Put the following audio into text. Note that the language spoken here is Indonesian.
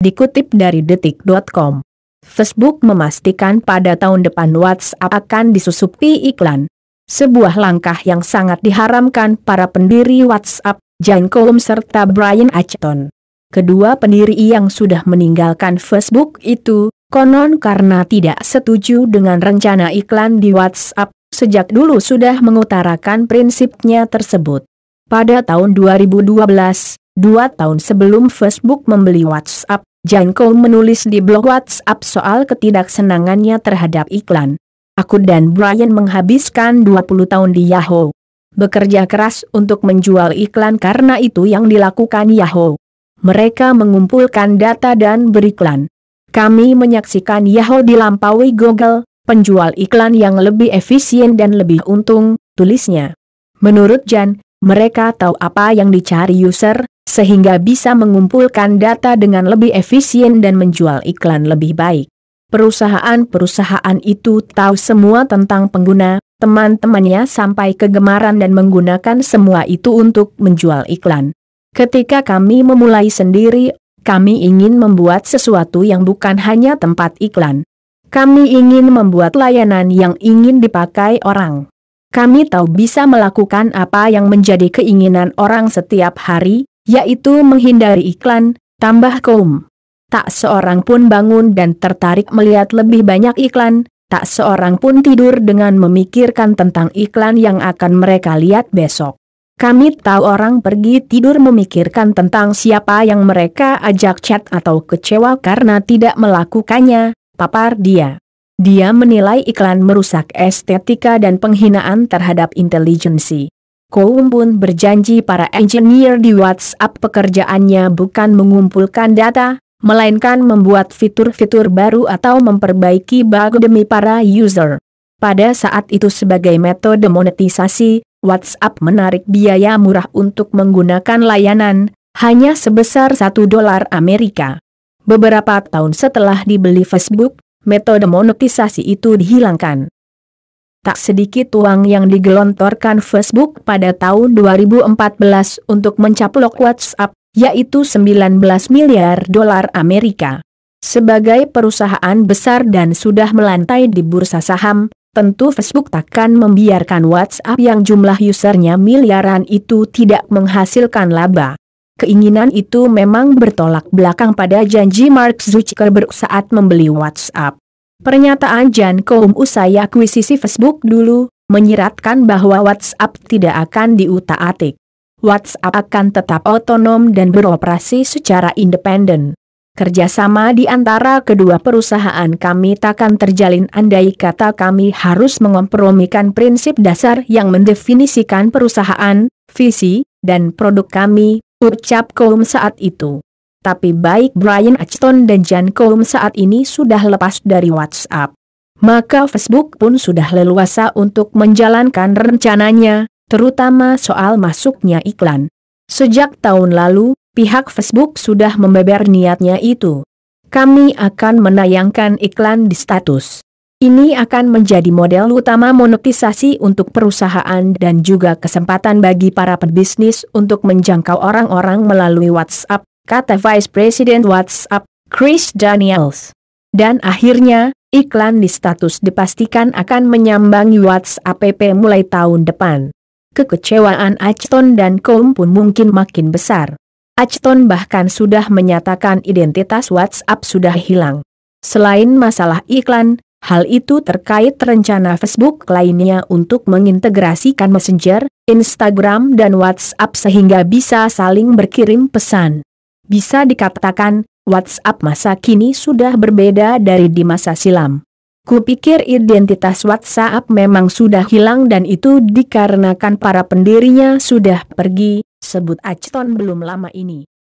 Dikutip dari detik.com, Facebook memastikan pada tahun depan WhatsApp akan disusupi iklan. Sebuah langkah yang sangat diharamkan para pendiri WhatsApp, Jan Koum serta Brian Acton. Kedua pendiri yang sudah meninggalkan Facebook itu, konon karena tidak setuju dengan rencana iklan di WhatsApp, sejak dulu sudah mengutarakan prinsipnya tersebut. Pada tahun 2012, dua tahun sebelum Facebook membeli WhatsApp, Jan Cole menulis di blog WhatsApp soal ketidaksenangannya terhadap iklan. Aku dan Brian menghabiskan 20 tahun di Yahoo. Bekerja keras untuk menjual iklan karena itu yang dilakukan Yahoo. Mereka mengumpulkan data dan beriklan. Kami menyaksikan Yahoo dilampaui Google, penjual iklan yang lebih efisien dan lebih untung, tulisnya. Menurut Jan, mereka tahu apa yang dicari user, sehingga bisa mengumpulkan data dengan lebih efisien dan menjual iklan lebih baik. Perusahaan-perusahaan itu tahu semua tentang pengguna, teman-temannya sampai kegemaran dan menggunakan semua itu untuk menjual iklan. Ketika kami memulai sendiri, kami ingin membuat sesuatu yang bukan hanya tempat iklan. Kami ingin membuat layanan yang ingin dipakai orang. Kami tahu bisa melakukan apa yang menjadi keinginan orang setiap hari, yaitu menghindari iklan, tambah kaum. Tak seorang pun bangun dan tertarik melihat lebih banyak iklan, tak seorang pun tidur dengan memikirkan tentang iklan yang akan mereka lihat besok. Kami tahu orang pergi tidur memikirkan tentang siapa yang mereka ajak chat atau kecewa karena tidak melakukannya, papar dia. Dia menilai iklan merusak estetika dan penghinaan terhadap intelijensi. Koum pun berjanji para engineer di WhatsApp pekerjaannya bukan mengumpulkan data, melainkan membuat fitur-fitur baru atau memperbaiki bug demi para user. Pada saat itu sebagai metode monetisasi, WhatsApp menarik biaya murah untuk menggunakan layanan, hanya sebesar 1 dolar Amerika. Beberapa tahun setelah dibeli Facebook, metode monetisasi itu dihilangkan. Tak sedikit uang yang digelontorkan Facebook pada tahun 2014 untuk mencaplok WhatsApp, yaitu 19 miliar dolar Amerika. Sebagai perusahaan besar dan sudah melantai di bursa saham, tentu Facebook takkan membiarkan WhatsApp yang jumlah usernya miliaran itu tidak menghasilkan laba. Keinginan itu memang bertolak belakang pada janji Mark Zuckerberg saat membeli WhatsApp. Pernyataan Jan Koum usai akuisisi Facebook dulu, menyiratkan bahwa WhatsApp tidak akan diutak-atik. WhatsApp akan tetap otonom dan beroperasi secara independen. Kerjasama di antara kedua perusahaan kami takkan terjalin andai kata kami harus mengompromikan prinsip dasar yang mendefinisikan perusahaan, visi, dan produk kami, ucap Koum saat itu. Tapi baik Brian Acton dan Jan Koum saat ini sudah lepas dari WhatsApp. Maka Facebook pun sudah leluasa untuk menjalankan rencananya, terutama soal masuknya iklan. Sejak tahun lalu, pihak Facebook sudah membeber niatnya itu. Kami akan menayangkan iklan di status. Ini akan menjadi model utama monetisasi untuk perusahaan dan juga kesempatan bagi para pebisnis untuk menjangkau orang-orang melalui WhatsApp, kata Vice President WhatsApp, Chris Daniels. Dan akhirnya, iklan di status dipastikan akan menyambangi WhatsApp PP mulai tahun depan. Kekecewaan Ashton dan Com pun mungkin makin besar. Ashton bahkan sudah menyatakan identitas WhatsApp sudah hilang. Selain masalah iklan, hal itu terkait rencana Facebook lainnya untuk mengintegrasikan Messenger, Instagram dan WhatsApp sehingga bisa saling berkirim pesan. Bisa dikatakan, WhatsApp masa kini sudah berbeda dari di masa silam. Kupikir identitas WhatsApp memang sudah hilang dan itu dikarenakan para pendirinya sudah pergi, sebut Acton belum lama ini.